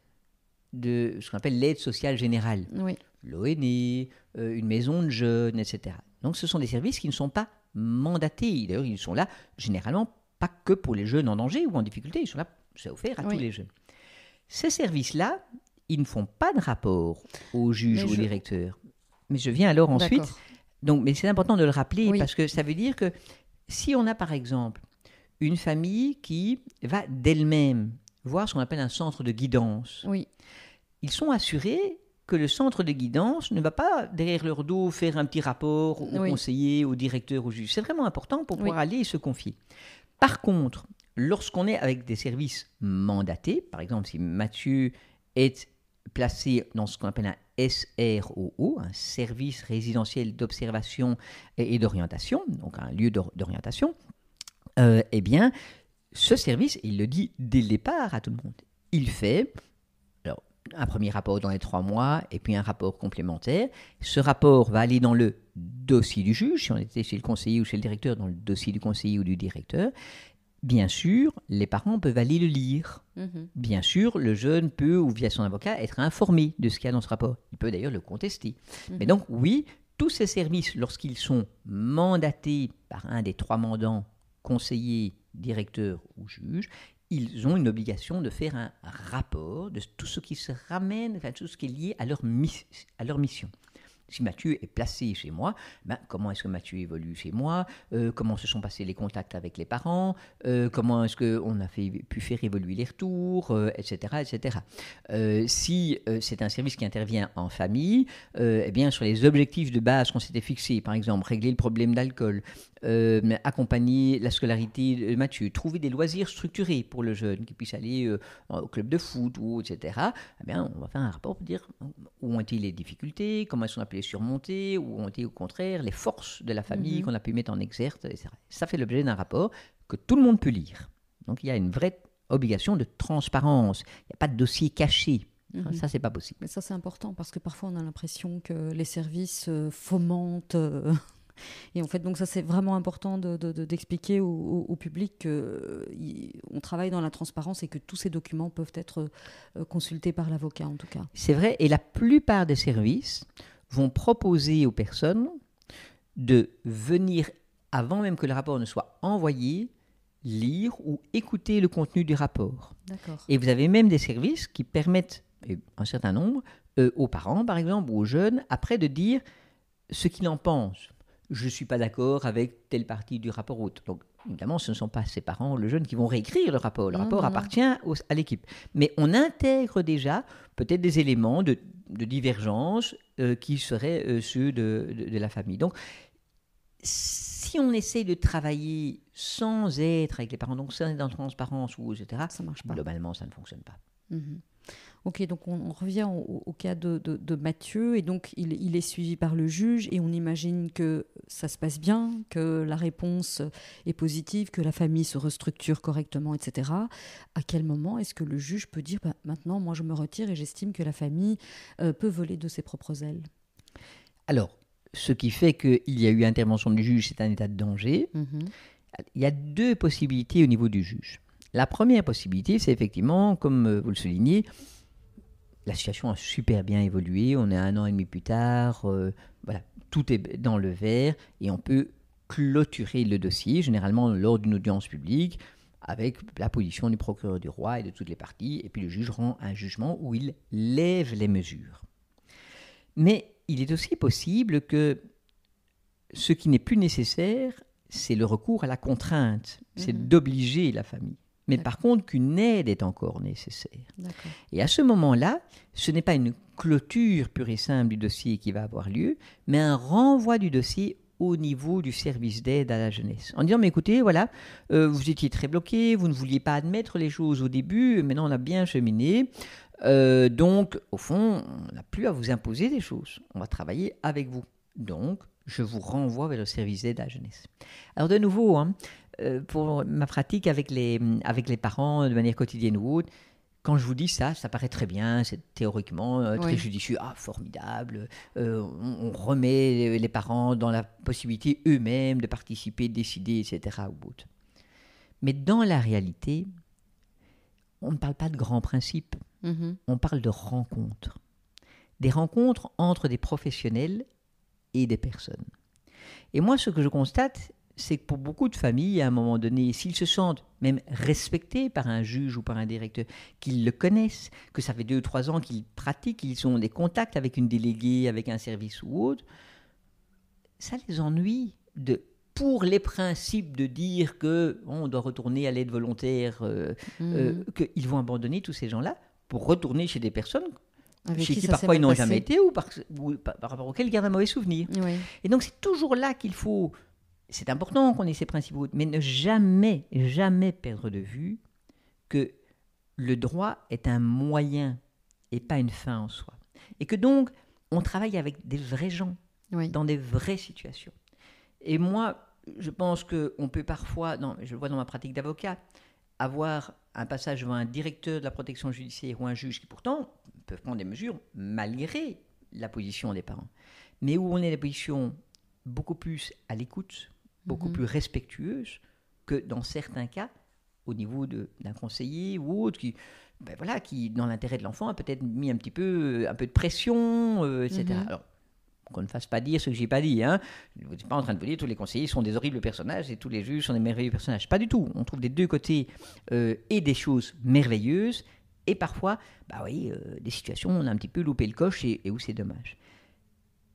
Speaker 2: de ce qu'on appelle l'aide sociale générale. Oui. L'ONE, euh, une maison de jeunes, etc. Donc, ce sont des services qui ne sont pas mandatés. D'ailleurs, ils sont là généralement pas que pour les jeunes en danger ou en difficulté. Ils sont là, c'est offert à tous les jeunes. Ces services-là, ils ne font pas de rapport au juge ou au directeur. Mais je viens alors ensuite. Donc, mais c'est important de le rappeler parce que ça veut dire que si on a par exemple une famille qui va d'elle-même voir ce qu'on appelle un centre de guidance, oui. ils sont assurés que le centre de guidance ne va pas derrière leur dos faire un petit rapport au conseiller, au directeur, au juge. C'est vraiment important pour pouvoir aller et se confier. Par contre, lorsqu'on est avec des services mandatés, par exemple si Mathieu est placé dans ce qu'on appelle un SROO, un service résidentiel d'observation et d'orientation, donc un lieu d'orientation, euh, eh bien, ce service, il le dit dès le départ à tout le monde. Il fait alors, un premier rapport dans les trois mois et puis un rapport complémentaire. Ce rapport va aller dans le dossier du juge, si on était chez le conseiller ou chez le directeur, dans le dossier du conseiller ou du directeur. Bien sûr, les parents peuvent aller le lire. Mhm. Bien sûr, le jeune peut, ou via son avocat, être informé de ce qu'il y a dans ce rapport. Il peut d'ailleurs le contester. Mhm. Mais donc, oui, tous ces services, lorsqu'ils sont mandatés par un des trois mandants, conseiller, directeur ou juge, ils ont une obligation de faire un rapport de tout ce qui se ramène, enfin tout ce qui est lié à leur mission si Mathieu est placé chez moi, ben, comment est-ce que Mathieu évolue chez moi euh, Comment se sont passés les contacts avec les parents euh, Comment est-ce qu'on a fait, pu faire évoluer les retours Etc. Euh, etc. si c'est un service qui intervient en famille, eh bien, sur les objectifs de base qu'on s'était fixés, par exemple, régler le problème d'alcool, accompagner la scolarité de Mathieu, trouver des loisirs structurés pour le jeune qui puisse aller au club de foot, ou etc., eh bien, on va faire un rapport pour dire où ont été les difficultés, comment elles pu les surmonter où ont été au contraire les forces de la famille mhm. qu'on a pu mettre en exerte etc. Ça fait l'objet d'un rapport que tout le monde peut lire. Donc il y a une vraie obligation de transparence. Il n'y a pas de dossier caché. Ça, hein, mhm. Ça, c'est pas possible.
Speaker 1: Mais ça, c'est important parce que parfois, on a l'impression que les services euh, fomentent euh, et en fait, donc ça, c'est vraiment important d'expliquer de, au, public qu'on euh, travaille dans la transparence et que tous ces documents peuvent être euh, consultés par l'avocat, en tout
Speaker 2: cas. C'est vrai, et la plupart des services vont proposer aux personnes de venir, avant même que le rapport ne soit envoyé, lire ou écouter le contenu du rapport. Et vous avez même des services qui permettent, un certain nombre, euh, aux parents par exemple, ou aux jeunes, après de dire ce qu'ils en pensent je ne suis pas d'accord avec telle partie du rapport route. Donc, évidemment, ce ne sont pas ses parents, le jeune, qui vont réécrire le rapport. Le rapport mmh. appartient à l'équipe. Mais on intègre déjà peut-être des éléments de, divergence euh, qui seraient euh, ceux de, de, la famille. Donc, si on essaie de travailler sans être avec les parents, donc sans être en transparence ou etc., ça marche pas. globalement, ça ne fonctionne pas.
Speaker 1: Mmh Ok, donc on, revient au, cas de, Mathieu, et donc il, est suivi par le juge, et on imagine que ça se passe bien, que la réponse est positive, que la famille se restructure correctement, etc. À quel moment est-ce que le juge peut dire, bah, maintenant, moi je me retire et j'estime que la famille euh, peut voler de ses propres ailes
Speaker 2: Alors, ce qui fait qu'il y a eu intervention du juge, c'est un état de danger. Mhm. Il y a deux possibilités au niveau du juge. La première possibilité, c'est effectivement, comme euh, vous le soulignez, la situation a super bien évolué. On est un an et demi plus tard. Euh, tout est dans le vert et on peut clôturer le dossier, généralement lors d'une audience publique, avec la position du procureur du roi et de toutes les parties. Et puis le juge rend un jugement où il lève les mesures. Mais il est aussi possible que ce qui n'est plus nécessaire, c'est le recours à la contrainte, c'est mmh. d'obliger la famille mais par contre qu'une aide est encore nécessaire. Et à ce moment-là, ce n'est pas une clôture pure et simple du dossier qui va avoir lieu, mais un renvoi du dossier au niveau du service d'aide à la jeunesse. En disant, mais écoutez, voilà, euh, vous étiez très bloqué, vous ne vouliez pas admettre les choses au début, maintenant on a bien cheminé. Euh, donc, au fond, on n'a plus à vous imposer des choses. On va travailler avec vous. Donc, je vous renvoie vers le service d'aide à la jeunesse. Alors, de nouveau, hein, euh, pour ma pratique avec les, avec les parents de manière quotidienne ou autre, quand je vous dis ça, ça paraît très bien, c'est théoriquement euh, très judicieux, ah, formidable, euh, on, remet les parents dans la possibilité eux-mêmes de participer, de décider, etc. Mais dans la réalité, on ne parle pas de grands principes, mm-hmm. on parle de rencontres. Des rencontres entre des professionnels et des personnes. Et moi, ce que je constate, c'est que pour beaucoup de familles, à un moment donné, s'ils se sentent même respectés par un juge ou par un directeur, qu'ils le connaissent, que ça fait deux ou trois ans qu'ils pratiquent, qu'ils ont des contacts avec une déléguée, avec un service ou autre, ça les ennuie de pour les principes de dire que on doit retourner à l'aide volontaire, euh, mmh. euh, qu'ils vont abandonner tous ces gens-là pour retourner chez des personnes chez qui, parfois ils n'ont jamais été ou par, rapport auxquelles ils gardent un mauvais souvenir. Et donc c'est toujours là qu'il faut c'est important qu'on ait ces principes, mais ne jamais, jamais perdre de vue que le droit est un moyen et pas une fin en soi. Et que donc, on travaille avec des vrais gens, dans des vraies situations. Et moi, je pense qu'on peut parfois, non, je le vois dans ma pratique d'avocat, avoir un passage devant un directeur de la protection judiciaire ou un juge qui pourtant peuvent prendre des mesures malgré la position des parents, mais où on est la position beaucoup plus à l'écoute, beaucoup mhm. plus respectueuse que dans certains cas au niveau d'un conseiller ou autre qui, ben voilà, qui dans l'intérêt de l'enfant a peut-être mis un petit peu, euh, un peu de pression, euh, etc. Mhm. Alors, qu'on ne fasse pas dire ce que j'ai pas dit. Hein. Je ne suis pas en train de vous dire tous les conseillers sont des horribles personnages et tous les juges sont des merveilleux personnages. Pas du tout. On trouve des deux côtés euh, et des choses merveilleuses et parfois, bah oui, des situations où on a un petit peu loupé le coche et où c'est dommage.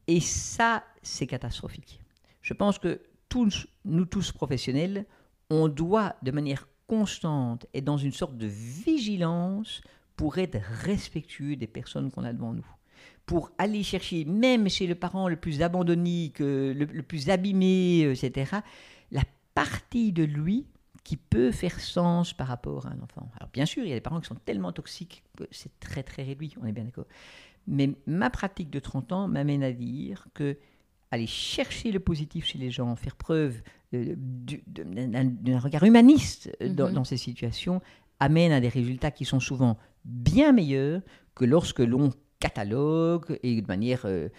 Speaker 2: Et ça, c'est catastrophique. Je pense que tous, nous tous professionnels, on doit de manière constante et dans une sorte de vigilance pour être respectueux des personnes qu'on a devant nous. Pour aller chercher, même chez le parent le plus abandonné, le, le plus abîmé, euh, etc., la partie de lui qui peut faire sens par rapport à un enfant. Alors bien sûr, il y a des parents qui sont tellement toxiques que c'est très très réduit, on est bien d'accord. Mais ma pratique de 30 ans m'amène à dire que aller chercher le positif chez les gens, faire preuve euh, d'un regard humaniste euh, mhm. dans, ces situations, amène à des résultats qui sont souvent bien meilleurs que lorsque l'on catalogue et de manière, euh,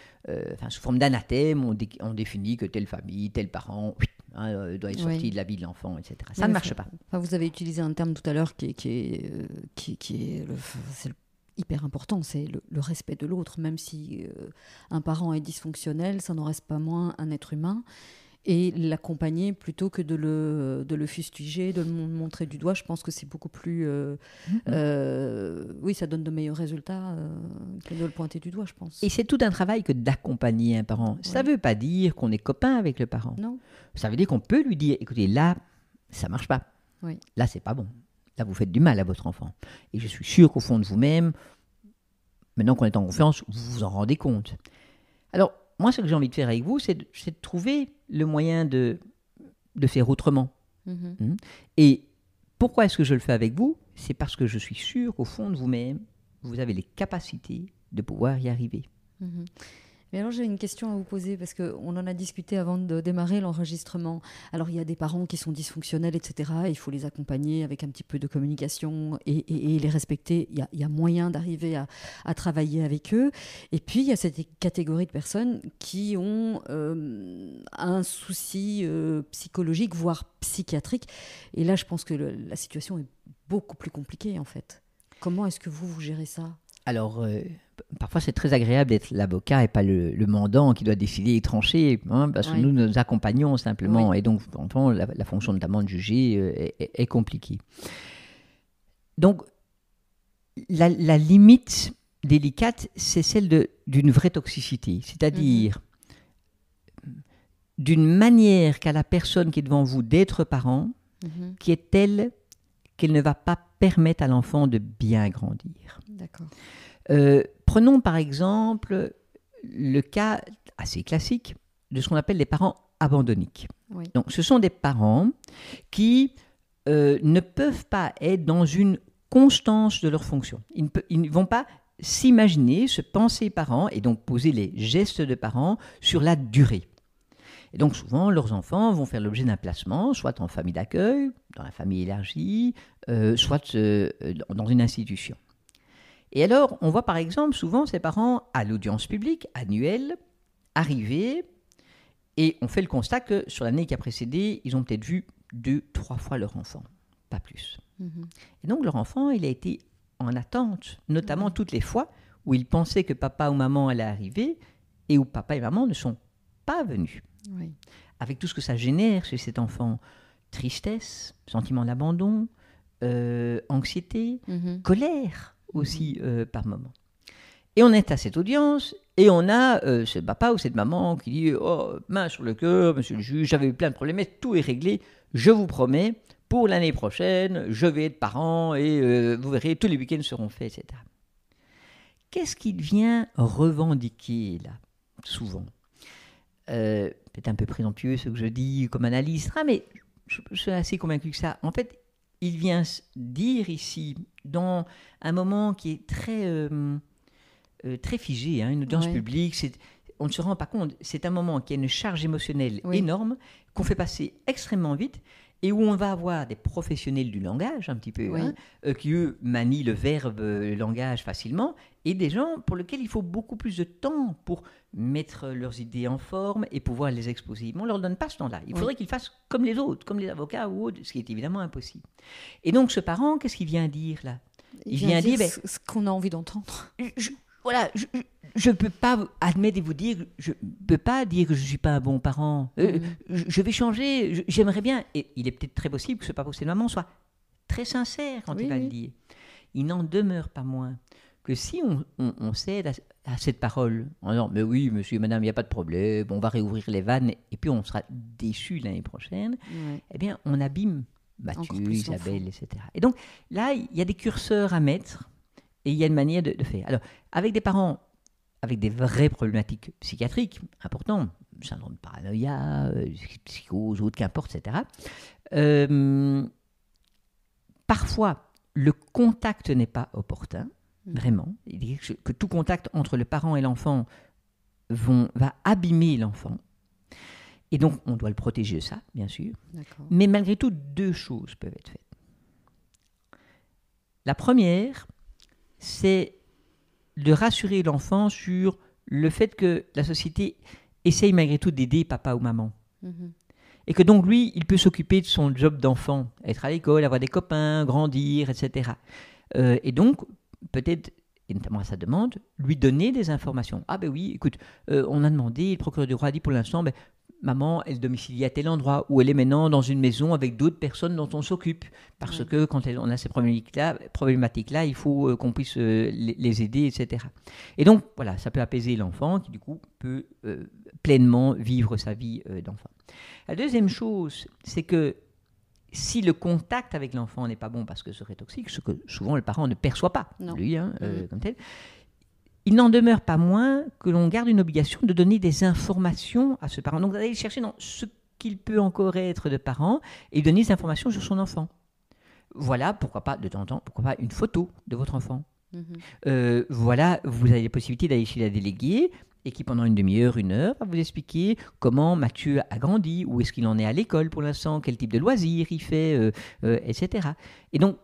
Speaker 2: enfin, sous forme d'anathème, on, on, définit que telle famille, tel parent hein, doit être sorti de la vie de l'enfant, etc. Ça ne marche pas.
Speaker 1: vous avez utilisé un terme tout à l'heure qui, qui, est, qui, est le hyper important, c'est le, respect de l'autre. Même si euh, un parent est dysfonctionnel, ça n'en reste pas moins un être humain. Et l'accompagner plutôt que de le, fustiger, de le montrer du doigt, je pense que c'est beaucoup plus. Euh, mm-hmm. euh, oui, ça donne de meilleurs résultats que de le pointer du doigt, je pense.
Speaker 2: Et c'est tout un travail que d'accompagner un parent. Ça ne veut pas dire qu'on est copain avec le parent. Non. Ça veut dire qu'on peut lui dire écoutez, là, ça marche pas. Oui. Là, c'est pas bon vous faites du mal à votre enfant. Et je suis sûr qu'au fond de vous-même, maintenant qu'on est en confiance, vous vous en rendez compte. Alors, moi, ce que j'ai envie de faire avec vous, c'est de, trouver le moyen de, de faire autrement. Mm-hmm. Hein Et pourquoi est-ce que je le fais avec vous C'est parce que je suis sûr qu'au fond de vous-même, vous avez les capacités de pouvoir y arriver.
Speaker 1: Mm-hmm. Mais alors j'ai une question à vous poser parce qu'on en a discuté avant de démarrer l'enregistrement. Alors il y a des parents qui sont dysfonctionnels, etc. il faut les accompagner avec un petit peu de communication et, les respecter. Il y a, moyen d'arriver à, travailler avec eux. Et puis il y a cette catégorie de personnes qui ont euh, un souci euh, psychologique, voire psychiatrique. Et là je pense que la situation est beaucoup plus compliquée en fait. Comment est-ce que vous, vous gérez ça
Speaker 2: Alors... Euh, parfois c'est très agréable d'être l'avocat et pas le, mandant qui doit décider et trancher, hein, parce que nous nous accompagnons simplement. Et donc, la, fonction notamment de juger euh, est, compliquée. Donc, la, limite délicate, c'est celle d'une vraie toxicité, c'est-à-dire mm-hmm. d'une manière qu'à la personne qui est devant vous d'être parent, mm-hmm. qui est telle qu'elle ne va pas permettre à l'enfant de bien grandir. D'accord. Euh, prenons par exemple le cas assez classique de ce qu'on appelle les parents abandonniques. Donc ce sont des parents qui euh, ne peuvent pas être dans une constance de leur fonction. Ils ne, vont pas s'imaginer, se penser parents et donc poser les gestes de parents sur la durée. Et donc souvent, leurs enfants vont faire l'objet d'un placement, soit en famille d'accueil, dans la famille élargie, euh, soit dans une institution. Et alors, on voit par exemple souvent ces parents à l'audience publique annuelle arriver et on fait le constat que sur l'année qui a précédé, ils ont peut-être vu deux, trois fois leur enfant, pas plus. Mhm. Et donc leur enfant, il a été en attente, notamment toutes les fois où il pensait que papa ou maman allait arriver et où papa et maman ne sont pas venus. Avec tout ce que ça génère chez cet enfant, tristesse, sentiment d'abandon, euh, anxiété, mhm. colère aussi euh, par moment. Et on est à cette audience et on a euh, ce papa ou cette maman qui dit Oh, main sur le cœur, monsieur le juge, j'avais eu plein de problèmes, mais tout est réglé, je vous promets, pour l'année prochaine, je vais être parent et euh, vous verrez, tous les week-ends seront faits, etc. Qu'est-ce qu'il vient revendiquer là, souvent C'est peut un peu présomptueux ce que je dis comme analyste, hein, mais je, suis assez convaincu que ça. En fait, il vient dire ici, dans un moment qui est très, euh, euh, très figé, hein, une audience publique, on ne se rend pas compte, c'est un moment qui a une charge émotionnelle énorme, qu'on fait passer extrêmement vite, et où on va avoir des professionnels du langage, un petit peu, hein, euh, qui eux manient le verbe, euh, le langage facilement, et des gens pour lesquels il faut beaucoup plus de temps pour mettre leurs idées en forme et pouvoir les exposer. Mais on ne leur donne pas ce temps-là. Il faudrait qu'ils fassent comme les autres, comme les avocats ou autres, ce qui est évidemment impossible. Et donc ce parent, qu'est-ce qu'il vient dire là il, vient, dire, ben, ce qu'on a envie d'entendre voilà, je ne peux pas admettre et vous dire, je ne peux pas dire que je ne suis pas un bon parent. Euh, mm. je, vais changer, j'aimerais bien. Et il est peut-être très possible que ce papa ou cette maman soit très sincère quand il va le dire. Il n'en demeure pas moins que si on, cède à, cette parole en disant Mais oui, monsieur, madame, il n'y a pas de problème, on va réouvrir les vannes et puis on sera déçu l'année prochaine, eh bien, on abîme Mathieu, Isabelle, etc. Et donc là, il y a des curseurs à mettre et il y a une manière de, de, faire. Alors, avec des parents avec des vraies problématiques psychiatriques importantes, syndrome de paranoïa, euh, psychose, psychose, autre qu'importe, etc., euh, parfois, le contact n'est pas opportun, mm. vraiment. Il dit que, tout contact entre le parent et l'enfant va abîmer l'enfant. Et donc, on doit le protéger de ça, bien sûr. Mais malgré tout, deux choses peuvent être faites. La première, c'est de rassurer l'enfant sur le fait que la société essaye malgré tout d'aider papa ou maman. Mhm. Et que donc lui, il peut s'occuper de son job d'enfant, être à l'école, avoir des copains, grandir, etc. Euh, et donc, peut-être, et notamment à sa demande, lui donner des informations. Ah ben oui, écoute, euh, on a demandé, le procureur du roi a dit pour l'instant, ben, maman, elle domicilie à tel endroit, ou elle est maintenant dans une maison avec d'autres personnes dont on s'occupe. Parce que quand on a ces problématiques-là, problématiques -là, il faut euh, qu'on puisse euh, les aider, etc. Et donc, voilà, ça peut apaiser l'enfant qui, du coup, peut euh, pleinement vivre sa vie d'enfant. La deuxième chose, c'est que si le contact avec l'enfant n'est pas bon parce que ce serait toxique, ce que souvent le parent ne perçoit pas, lui, hein, mm-hmm. comme tel, il n'en demeure pas moins que l'on garde une obligation de donner des informations à ce parent. Donc d'aller chercher dans ce qu'il peut encore être de parent et donner des informations sur son enfant. Voilà, pourquoi pas de temps en temps, pourquoi pas une photo de votre enfant. Mhm. Euh, voilà, vous avez la possibilité d'aller chez la déléguée et qui pendant une demi-heure, une heure, va vous expliquer comment Mathieu a grandi, où est-ce qu'il en est à l'école pour l'instant, quel type de loisirs il fait, euh, euh, etc. Et donc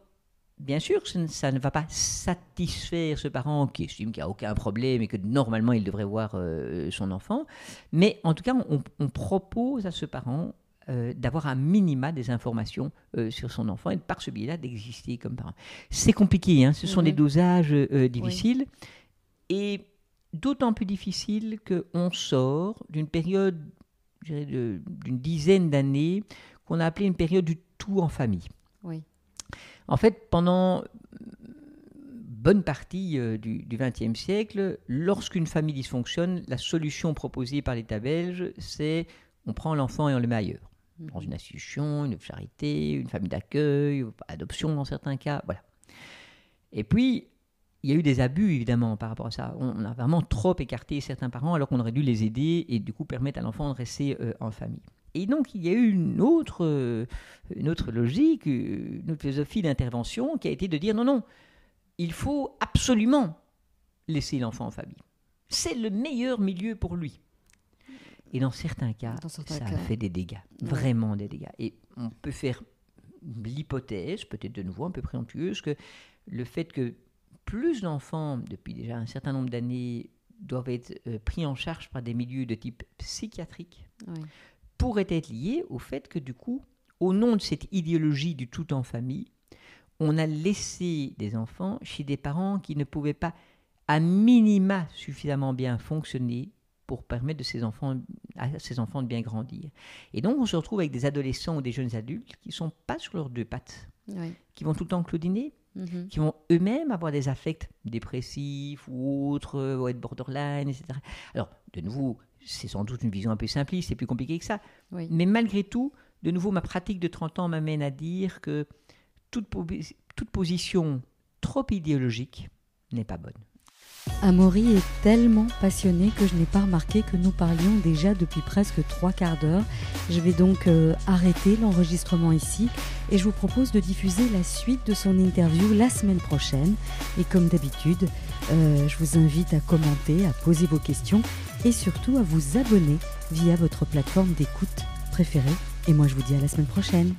Speaker 2: bien sûr, ça ne va pas satisfaire ce parent qui estime qu'il n'y a aucun problème et que normalement il devrait voir euh, son enfant. Mais en tout cas, on, propose à ce parent euh, d'avoir un minima des informations euh, sur son enfant et par ce biais-là d'exister comme parent. C'est compliqué, hein, ce sont des dosages difficiles. Et d'autant plus difficile qu'on sort d'une période d'une dizaine d'années qu'on a appelée une période du tout en famille. Oui en fait, pendant bonne partie euh, du XXe siècle, lorsqu'une famille dysfonctionne, la solution proposée par l'État belge, c'est on prend l'enfant et on le met ailleurs. Mhm. Dans une institution, une charité, une famille d'accueil, adoption dans certains cas, voilà. Et puis, il y a eu des abus, évidemment, par rapport à ça. On a vraiment trop écarté certains parents alors qu'on aurait dû les aider et du coup permettre à l'enfant de rester euh, en famille. Et donc, il y a eu une autre, euh, autre logique, euh, une autre philosophie d'intervention qui a été de dire non, non, il faut absolument laisser l'enfant en famille. C'est le meilleur milieu pour lui. Et dans certains cas, ça a fait des dégâts, vraiment des dégâts. Et on peut faire l'hypothèse, peut-être de nouveau un peu préemptueuse, que le fait que plus d'enfants, depuis déjà un certain nombre d'années, doivent être euh, pris en charge par des milieux de type psychiatrique, pourrait être lié au fait que du coup, au nom de cette idéologie du tout en famille, on a laissé des enfants chez des parents qui ne pouvaient pas, à minima, suffisamment bien fonctionner pour permettre à ces enfants de bien grandir. Et donc, on se retrouve avec des adolescents ou des jeunes adultes qui ne sont pas sur leurs deux pattes, qui vont tout le temps claudiner, mm-hmm. qui vont eux-mêmes avoir des affects dépressifs ou autres, euh, ou être borderline, etc. Alors, de nouveau, c'est sans doute une vision un peu simpliste, c'est plus compliqué que ça. Mais malgré tout, de nouveau, ma pratique de 30 ans m'amène à dire que toute, toute position trop idéologique n'est pas bonne.
Speaker 1: Amaury est tellement passionné que je n'ai pas remarqué que nous parlions déjà depuis presque trois quarts d'heure. Je vais donc euh, arrêter l'enregistrement ici et je vous propose de diffuser la suite de son interview la semaine prochaine. Et comme d'habitude, euh, je vous invite à commenter, à poser vos questions et surtout à vous abonner via votre plateforme d'écoute préférée. Et moi je vous dis à la semaine prochaine.